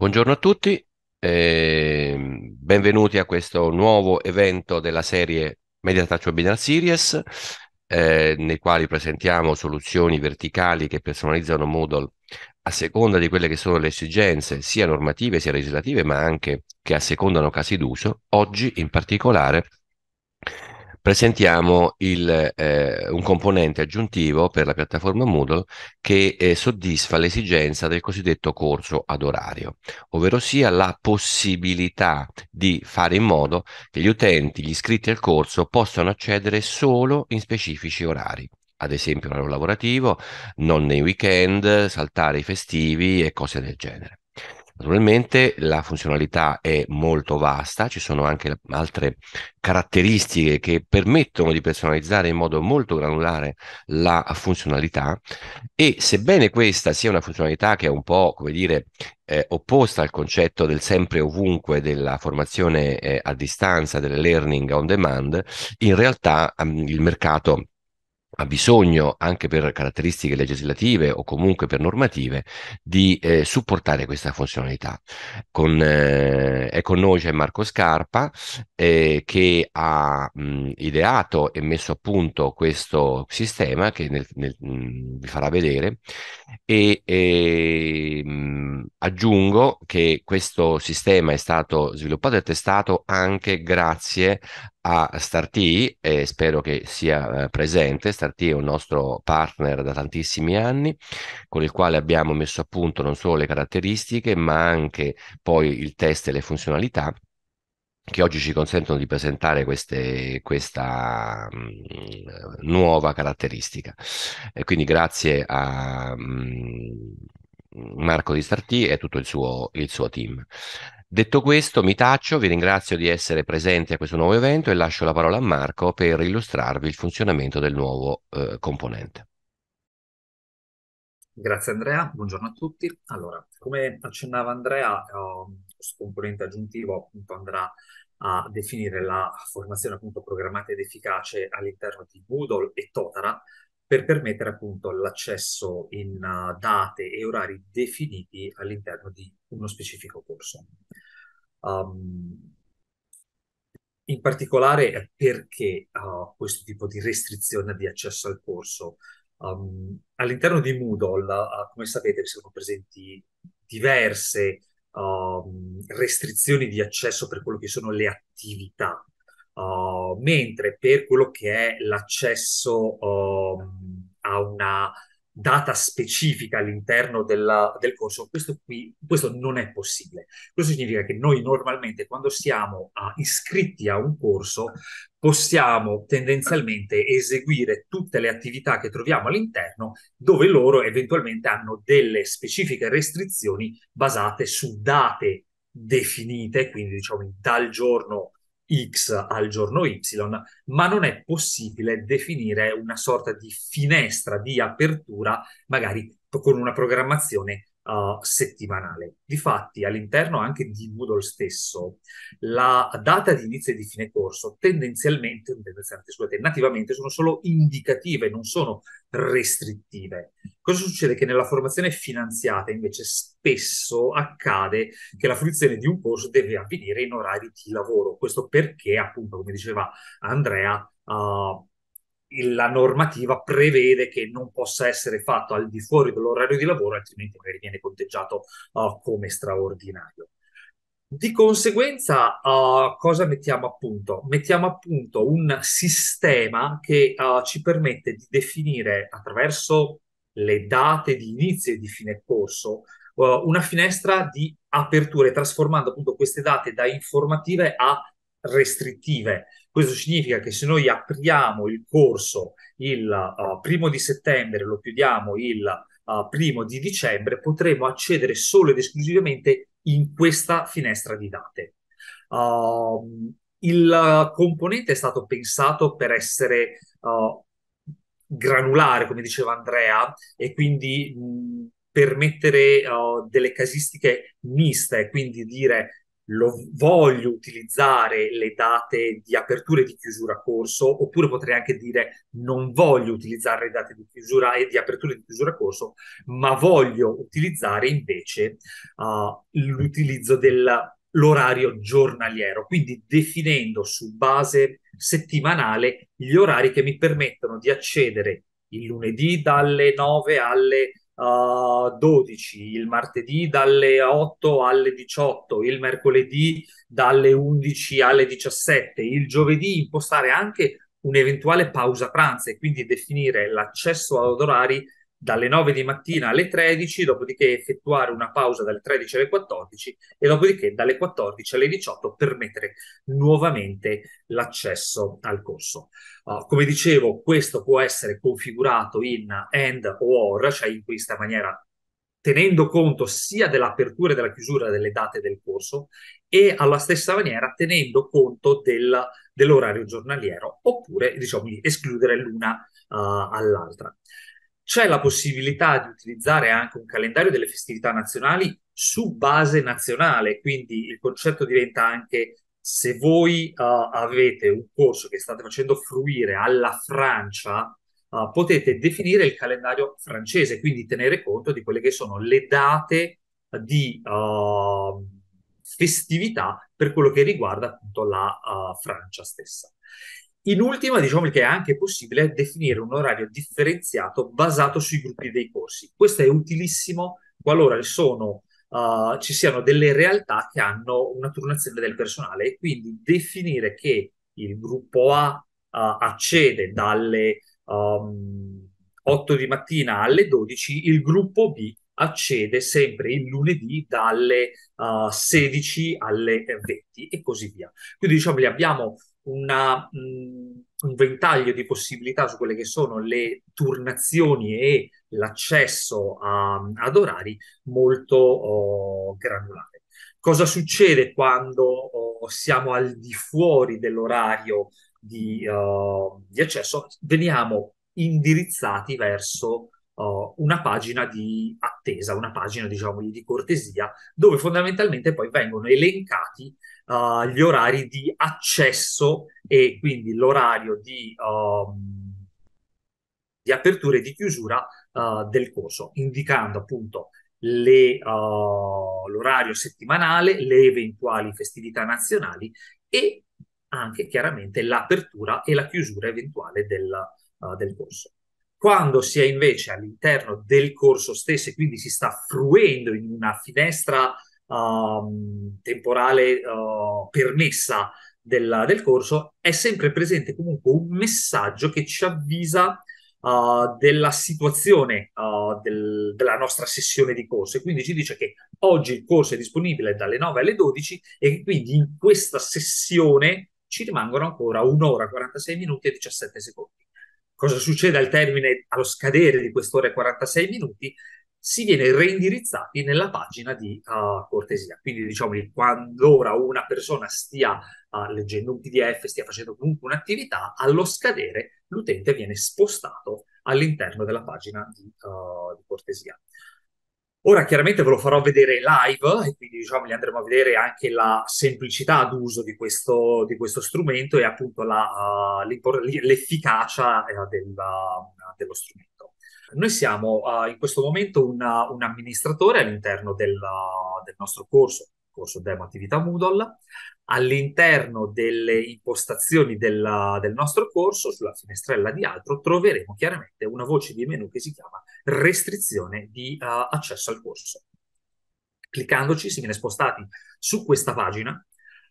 Buongiorno a tutti, eh, benvenuti a questo nuovo evento della serie Media Touch Webinar Series, eh, nei quali presentiamo soluzioni verticali che personalizzano Moodle a seconda di quelle che sono le esigenze sia normative sia legislative, ma anche che assecondano casi d'uso. Oggi in particolare presentiamo il, eh, un componente aggiuntivo per la piattaforma Moodle che eh, soddisfa l'esigenza del cosiddetto corso ad orario, ovvero sia la possibilità di fare in modo che gli utenti, gli iscritti al corso, possano accedere solo in specifici orari ad esempio orario lavorativo, non nei weekend, saltare i festivi e cose del genere. Naturalmente la funzionalità è molto vasta, ci sono anche altre caratteristiche che permettono di personalizzare in modo molto granulare la funzionalità e sebbene questa sia una funzionalità che è un po', come dire, eh, opposta al concetto del sempre ovunque della formazione eh, a distanza, del learning on demand, in realtà ehm, il mercato ha bisogno, anche per caratteristiche legislative o comunque per normative, di eh, supportare questa funzionalità. Con, eh, è con noi c'è Marco Scarpa eh, che ha mh, mm, ideato e messo a punto questo sistema che nel, nel, mh, mm, vi farà vedere e, e mh, mm, aggiungo che questo sistema è stato sviluppato e testato anche grazie a Starty e spero che sia eh, presente. Starty è un nostro partner da tantissimi anni con il quale abbiamo messo a punto non solo le caratteristiche ma anche poi il test e le funzionalità che oggi ci consentono di presentare queste, questa mh, mm, nuova caratteristica. E quindi grazie a mh, mm, Marco di Starty e tutto il suo, il suo team. Detto questo, mi taccio, vi ringrazio di essere presenti a questo nuovo evento e lascio la parola a Marco per illustrarvi il funzionamento del nuovo eh, componente. Grazie Andrea, buongiorno a tutti. Allora, come accennava Andrea, eh, questo componente aggiuntivo appunto andrà a definire la formazione appunto programmata ed efficace all'interno di Moodle e Totara per permettere appunto l'accesso in uh, date e orari definiti all'interno di uno specifico corso. Um, in particolare perché uh, questo tipo di restrizione di accesso al corso? Um, all'interno di Moodle, uh, come sapete, sono presenti diverse uh, restrizioni di accesso per quello che sono le attività, uhm, mentre per quello che è l'accesso uhm, a una data specifica all'interno della, del corso, questo, qui, questo non è possibile. Questo significa che noi normalmente quando siamo a, iscritti a un corso possiamo tendenzialmente eseguire tutte le attività che troviamo all'interno dove loro eventualmente hanno delle specifiche restrizioni basate su date definite, quindi diciamo dal giorno X al giorno Y, ma non è possibile definire una sorta di finestra di apertura, magari con una programmazione uh, settimanale. Difatti, all'interno anche di Moodle stesso, la data di inizio e di fine corso tendenzialmente, tendenzialmente scusate, nativamente sono solo indicative, non sono restrittive. Cosa succede? Che nella formazione finanziata invece spesso accade che la fruizione di un corso deve avvenire in orari di lavoro. Questo perché, appunto, come diceva Andrea, uh, la normativa prevede che non possa essere fatto al di fuori dell'orario di lavoro, altrimenti magari viene conteggiato uh, come straordinario. Di conseguenza, uh, cosa mettiamo a punto? Mettiamo a punto un sistema che uh, ci permette di definire attraverso le date di inizio e di fine corso una finestra di aperture, trasformando appunto queste date da informative a restrittive. Questo significa che se noi apriamo il corso il uh, primo di settembre, lo chiudiamo il uh, primo di dicembre, potremo accedere solo ed esclusivamente in questa finestra di date. Uh, il componente è stato pensato per essere uh, granulare, come diceva Andrea, e quindi mh, permettere uh, delle casistiche miste, quindi dire lo voglio utilizzare le date di apertura e di chiusura corso, oppure potrei anche dire non voglio utilizzare le date di chiusura e di apertura e di chiusura corso, ma voglio utilizzare invece uh, l'utilizzo dell'orario giornaliero, quindi definendo su base settimanale gli orari che mi permettono di accedere il lunedì dalle 9 alle uh, eh, 12, il martedì dalle 8 alle 18, il mercoledì dalle 11 alle 17, il giovedì impostare anche un'eventuale pausa pranzo e quindi definire l'accesso ad orari dalle 9 di mattina alle 13, dopodiché effettuare una pausa dalle 13 alle 14 e dopodiché dalle 14 alle 18 permettere nuovamente l'accesso al corso. Uh, come dicevo, questo può essere configurato in AND o OR, cioè in questa maniera tenendo conto sia dell'apertura e della chiusura delle date del corso e alla stessa maniera tenendo conto del, dell'orario giornaliero oppure diciamo escludere l'una uh, all'altra c'è la possibilità di utilizzare anche un calendario delle festività nazionali su base nazionale, quindi il concetto diventa anche se voi uh, avete un corso che state facendo fruire alla Francia, uh, potete definire il calendario francese, quindi tenere conto di quelle che sono le date di uh, festività per quello che riguarda appunto la Francia stessa. In ultima, diciamo che è anche possibile definire un orario differenziato basato sui gruppi dei corsi. Questo è utilissimo qualora sono, uh, ci siano delle realtà che hanno una turnazione del personale e quindi definire che il gruppo A uh, accede dalle um, ehm, 8 di mattina alle 12, il gruppo B accede sempre il lunedì dalle uh, eh, 16 alle 20 e così via. Quindi diciamo che abbiamo una, mh, un ventaglio di possibilità su quelle che sono le turnazioni e l'accesso a, ad orari molto oh, granulare. Cosa succede quando oh, siamo al di fuori dell'orario di, uh, di accesso? Veniamo indirizzati verso uh, una pagina di attesa, una pagina diciamo di cortesia, dove fondamentalmente poi vengono elencati uh, gli orari di accesso e quindi l'orario di, um, di apertura e di chiusura uh, del corso, indicando appunto le, uh, l'orario settimanale, le eventuali festività nazionali e anche chiaramente l'apertura e la chiusura eventuale del, uh, del, corso. Quando si è invece all'interno del corso stesso e quindi si sta fruendo in una finestra Ehm, temporale uh, permessa del, del, corso, è sempre presente comunque un messaggio che ci avvisa uh, della situazione eh, del, della nostra sessione di corso e quindi ci dice che oggi il corso è disponibile dalle 9 alle 12 e quindi in questa sessione ci rimangono ancora un'ora, 46 minuti e 17 secondi cosa succede al termine, allo scadere di quest'ora e 46 minuti, si viene reindirizzati nella pagina di uh, cortesia. Quindi, diciamo, quandora una persona stia uh, leggendo un PDF, stia facendo comunque un'attività, allo scadere l'utente viene spostato all'interno della pagina di, uh, di cortesia. Ora chiaramente ve lo farò vedere live e quindi diciamo gli andremo a vedere anche la semplicità d'uso di questo, di questo strumento e appunto la, l'efficacia eh, della, dello strumento. Noi siamo uh, in questo momento una, un amministratore all'interno del, eh, del nostro corso, corso Demo Attività Moodle, all'interno delle impostazioni della, del nostro corso, sulla finestrella di altro, troveremo chiaramente una voce di menu che si chiama restrizione di uh, accesso al corso. Cliccandoci si viene spostati su questa pagina.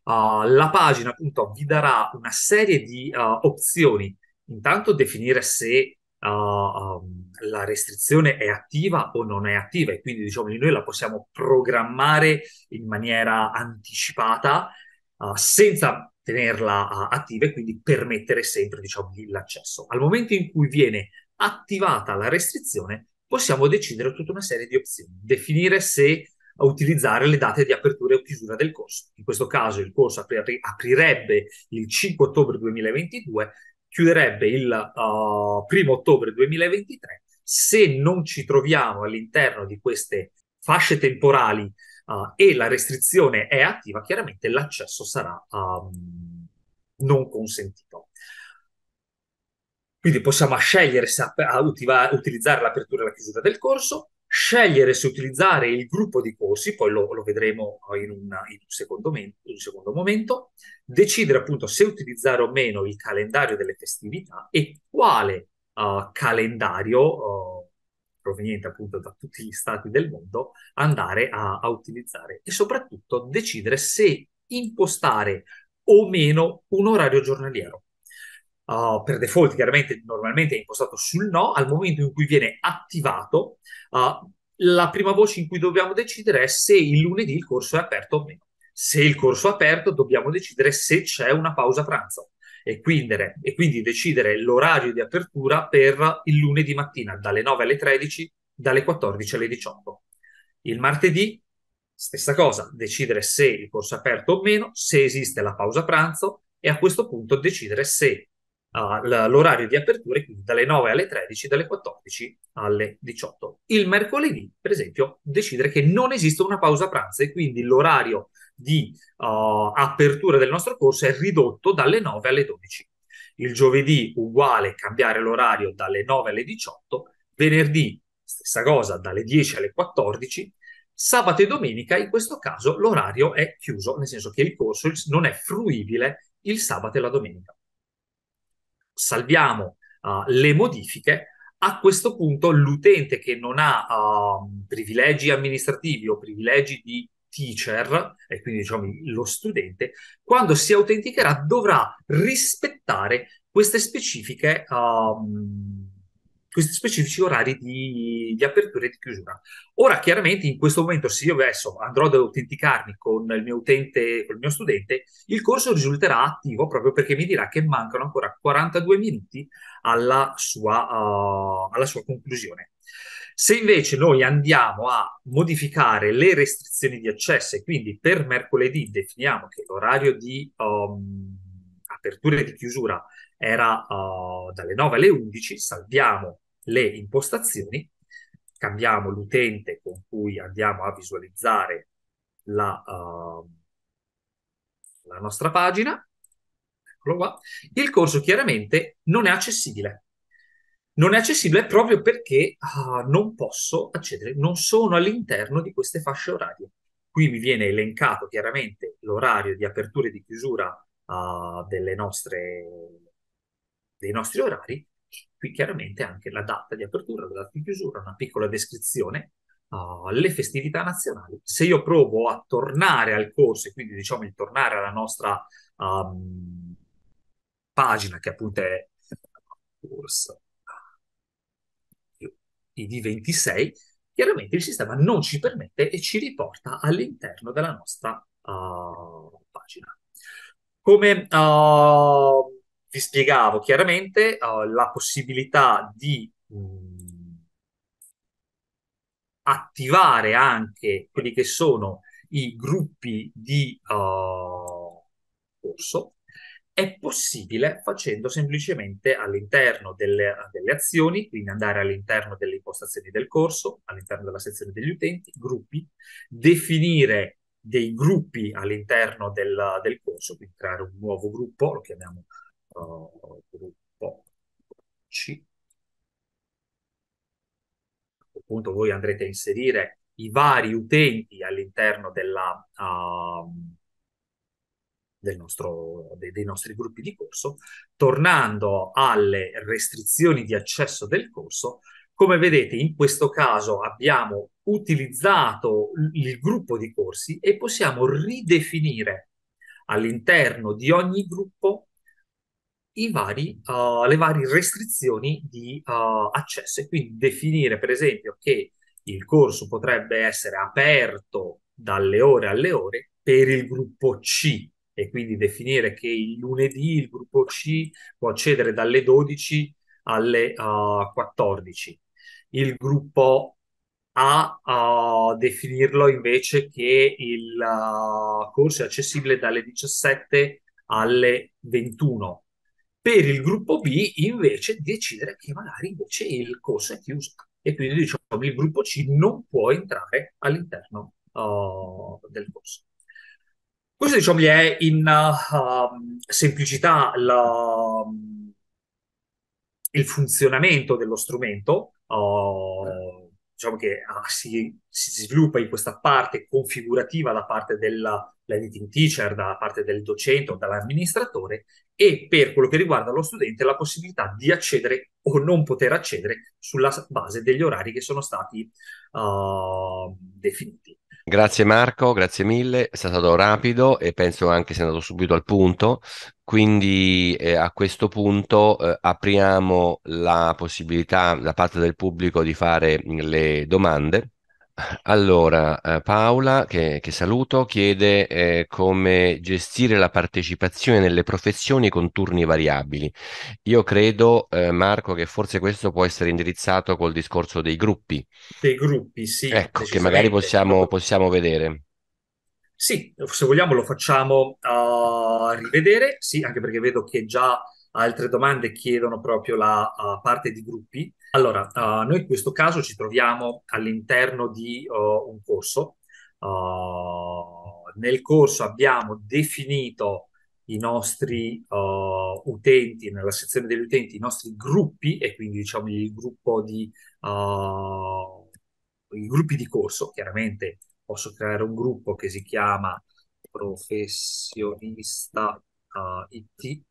Uh, la pagina appunto vi darà una serie di uh, opzioni. Intanto definire se Ah, um, la restrizione è attiva o non è attiva e quindi diciamo noi la possiamo programmare in maniera anticipata uh, senza tenerla uh, attiva e quindi permettere sempre diciamo, l'accesso. Al momento in cui viene attivata la restrizione possiamo decidere tutta una serie di opzioni, definire se utilizzare le date di apertura o chiusura del corso. In questo caso il corso apri- aprirebbe il 5 ottobre 2022 chiuderebbe il uh, primo ottobre 2023 se non ci troviamo all'interno di queste fasce temporali uh, e la restrizione è attiva, chiaramente l'accesso sarà um, non consentito. Quindi possiamo scegliere se utilizzare l'apertura e la chiusura del corso, scegliere se utilizzare il gruppo di corsi, poi lo, lo vedremo in, una, in, un men- in, un secondo momento, decidere appunto se utilizzare o meno il calendario delle festività e quale uh, calendario uh, proveniente appunto da tutti gli stati del mondo andare a, a utilizzare e soprattutto decidere se impostare o meno un orario giornaliero uh, per default chiaramente normalmente è impostato sul no, al momento in cui viene attivato, uh, la prima voce in cui dobbiamo decidere è se il lunedì il corso è aperto o meno. Se il corso è aperto, dobbiamo decidere se c'è una pausa pranzo e quindi, e quindi decidere l'orario di apertura per il lunedì mattina dalle 9 alle 13, dalle 14 alle 18. Il martedì, stessa cosa, decidere se il corso è aperto o meno, se esiste la pausa pranzo e a questo punto decidere se l'orario di apertura è quindi dalle 9 alle 13, dalle 14 alle 18. Il mercoledì, per esempio, decidere che non esiste una pausa pranzo e quindi l'orario di uh, apertura del nostro corso è ridotto dalle 9 alle 12. Il giovedì uguale cambiare l'orario dalle 9 alle 18, venerdì stessa cosa dalle 10 alle 14, sabato e domenica in questo caso l'orario è chiuso, nel senso che il corso non è fruibile il sabato e la domenica salviamo uh, le modifiche, a questo punto l'utente che non ha uh, privilegi amministrativi o privilegi di teacher, e quindi diciamo lo studente, quando si autenticherà dovrà rispettare queste specifiche um, questi specifici orari di, di, apertura e di chiusura. Ora, chiaramente, in questo momento, se io adesso andrò ad autenticarmi con il mio utente, con il mio studente, il corso risulterà attivo proprio perché mi dirà che mancano ancora 42 minuti alla sua, uh, alla sua conclusione. Se invece noi andiamo a modificare le restrizioni di accesso e quindi per mercoledì definiamo che l'orario di um, apertura e di chiusura è era uh, dalle 9 alle 11, salviamo le impostazioni, cambiamo l'utente con cui andiamo a visualizzare la, uh, la nostra pagina, eccolo qua, il corso chiaramente non è accessibile. Non è accessibile proprio perché uh, non posso accedere, non sono all'interno di queste fasce orarie. Qui mi viene elencato chiaramente l'orario di apertura e di chiusura delle nostre dei nostri orari, qui chiaramente anche la data di apertura, la data di chiusura, una piccola descrizione, uh, le festività nazionali. Se io provo a tornare al corso e quindi diciamo di tornare alla nostra um, pagina che appunto è corso ID26, chiaramente il sistema non ci permette e ci riporta all'interno della nostra uh, pagina. Come uh, vi spiegavo chiaramente uh, la possibilità di mh, mm, attivare anche quelli che sono i gruppi di uh, corso è possibile facendo semplicemente all'interno delle, delle, azioni, quindi andare all'interno delle impostazioni del corso, all'interno della sezione degli utenti, gruppi, definire dei gruppi all'interno del, del corso, quindi creare un nuovo gruppo, lo chiamiamo gruppo C. A quel punto voi andrete a inserire i vari utenti all'interno della, uh, del nostro, dei, dei nostri gruppi di corso, tornando alle restrizioni di accesso del corso, come vedete, in questo caso abbiamo utilizzato il gruppo di corsi e possiamo ridefinire all'interno di ogni gruppo i vari, uh, le varie restrizioni di uh, accesso e quindi definire per esempio che il corso potrebbe essere aperto dalle ore alle ore per il gruppo C e quindi definire che il lunedì il gruppo C può accedere dalle 12 alle uh, 14. Il gruppo a, a uh, definirlo invece che il uh, corso è accessibile dalle 17 alle 21 per il gruppo B invece decidere che magari invece il corso è chiuso e quindi diciamo il gruppo C non può entrare all'interno uh, del corso. Questo diciamo è in uh, semplicità la, il funzionamento dello strumento. Uh, diciamo che ah, si, si, sviluppa in questa parte configurativa da parte dell'editing teacher, da parte del docente o dall'amministratore e per quello che riguarda lo studente la possibilità di accedere o non poter accedere sulla base degli orari che sono stati uh, definiti. Grazie Marco, grazie mille, è stato rapido e penso anche sia andato subito al punto, quindi eh, a questo punto eh, apriamo la possibilità da parte del pubblico di fare le domande allora, eh, Paola, che, che saluto, chiede eh, come gestire la partecipazione nelle professioni con turni variabili. Io credo, eh, Marco, che forse questo può essere indirizzato col discorso dei gruppi. Dei gruppi, sì. Ecco, che magari possiamo, possiamo vedere. Sì, se vogliamo lo facciamo uh, rivedere, sì, anche perché vedo che già Altre domande chiedono proprio la uh, parte di gruppi. Allora, uh, noi in questo caso ci troviamo all'interno di uh, un corso. nel corso abbiamo definito i nostri utenti, nella sezione degli utenti, i nostri gruppi e quindi diciamo il gruppo di, i gruppi di corso. Chiaramente posso creare un gruppo che si chiama professionista IT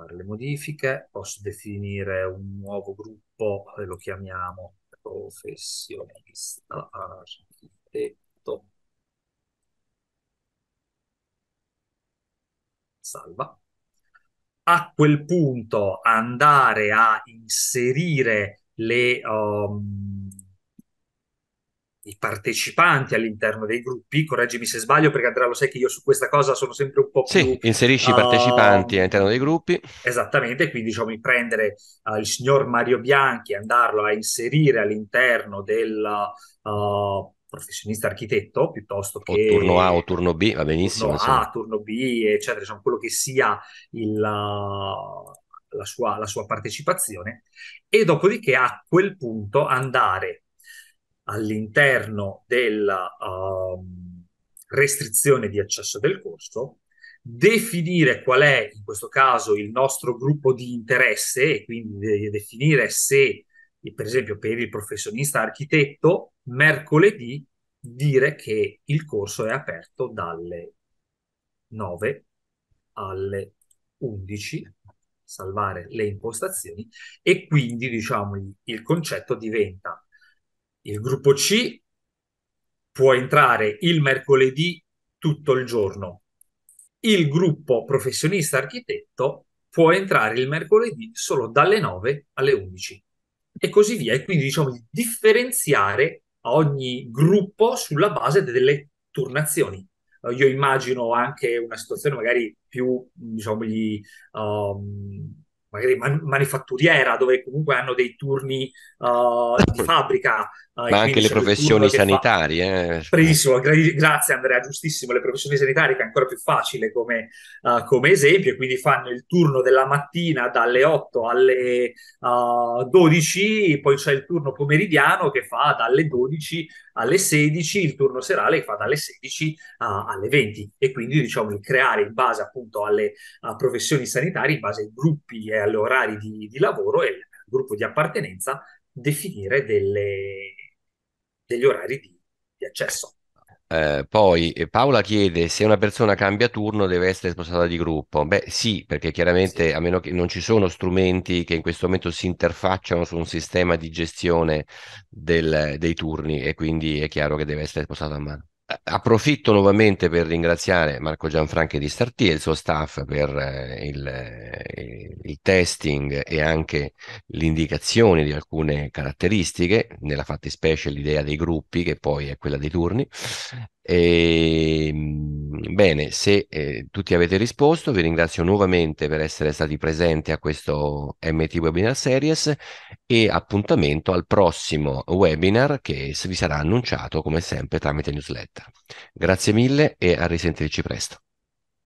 fare le modifiche, posso definire un nuovo gruppo, e eh, lo chiamiamo professionista architetto. Salva. A quel punto andare a inserire le... Um, i partecipanti all'interno dei gruppi, correggimi se sbaglio perché Andrea lo sai che io su questa cosa sono sempre un po' più... Sì, inserisci uh, i partecipanti ehm, all'interno dei gruppi. Esattamente, quindi diciamo di prendere uh, il signor Mario Bianchi e andarlo a inserire all'interno del uh, professionista architetto piuttosto che... O turno A o turno B, va benissimo. Turno A, turno B, eccetera, diciamo quello che sia il... La sua, la sua partecipazione e dopodiché a quel punto andare all'interno della um, restrizione di accesso del corso, definire qual è in questo caso il nostro gruppo di interesse e quindi de- definire se, per esempio, per il professionista architetto, mercoledì dire che il corso è aperto dalle 9 alle 11 salvare le impostazioni e quindi diciamo il concetto diventa il gruppo C può entrare il mercoledì tutto il giorno. Il gruppo professionista architetto può entrare il mercoledì solo dalle 9 alle 11 e così via. E quindi diciamo di differenziare ogni gruppo sulla base delle turnazioni. Io immagino anche una situazione magari più, diciamo, gli, um, magari man- manifatturiera, dove comunque hanno dei turni uh, di certo. fabbrica. Uh, Ma anche le professioni sanitarie. Fa... Eh. Bravissimo, gra- grazie Andrea, giustissimo, le professioni sanitarie che è ancora più facile come, uh, come esempio, quindi fanno il turno della mattina dalle 8 alle 12, uh, poi c'è il turno pomeridiano che fa dalle 12 alle 16, il turno serale che fa dalle 16 uh, alle 20 e quindi diciamo di creare in base appunto alle uh, professioni sanitarie, in base ai gruppi eh, agli orari di, di lavoro e al gruppo di appartenenza definire delle, degli orari di, di accesso. Eh, poi eh, Paola chiede se una persona cambia turno deve essere spostata di gruppo. Beh, sì, perché chiaramente sì. a meno che non ci sono strumenti che in questo momento si interfacciano su un sistema di gestione del, dei turni e quindi è chiaro che deve essere spostata a mano. Approfitto nuovamente per ringraziare Marco Gianfranchi di Starti e il suo staff per eh, il, eh, il testing e anche l'indicazione di alcune caratteristiche, nella fattispecie l'idea dei gruppi, che poi è quella dei turni, e, ehm, bene, se eh, tutti avete risposto, vi ringrazio nuovamente per essere stati presenti a questo MT Webinar Series e appuntamento al prossimo webinar che vi sarà annunciato come sempre tramite newsletter. Grazie mille e a risentirci presto.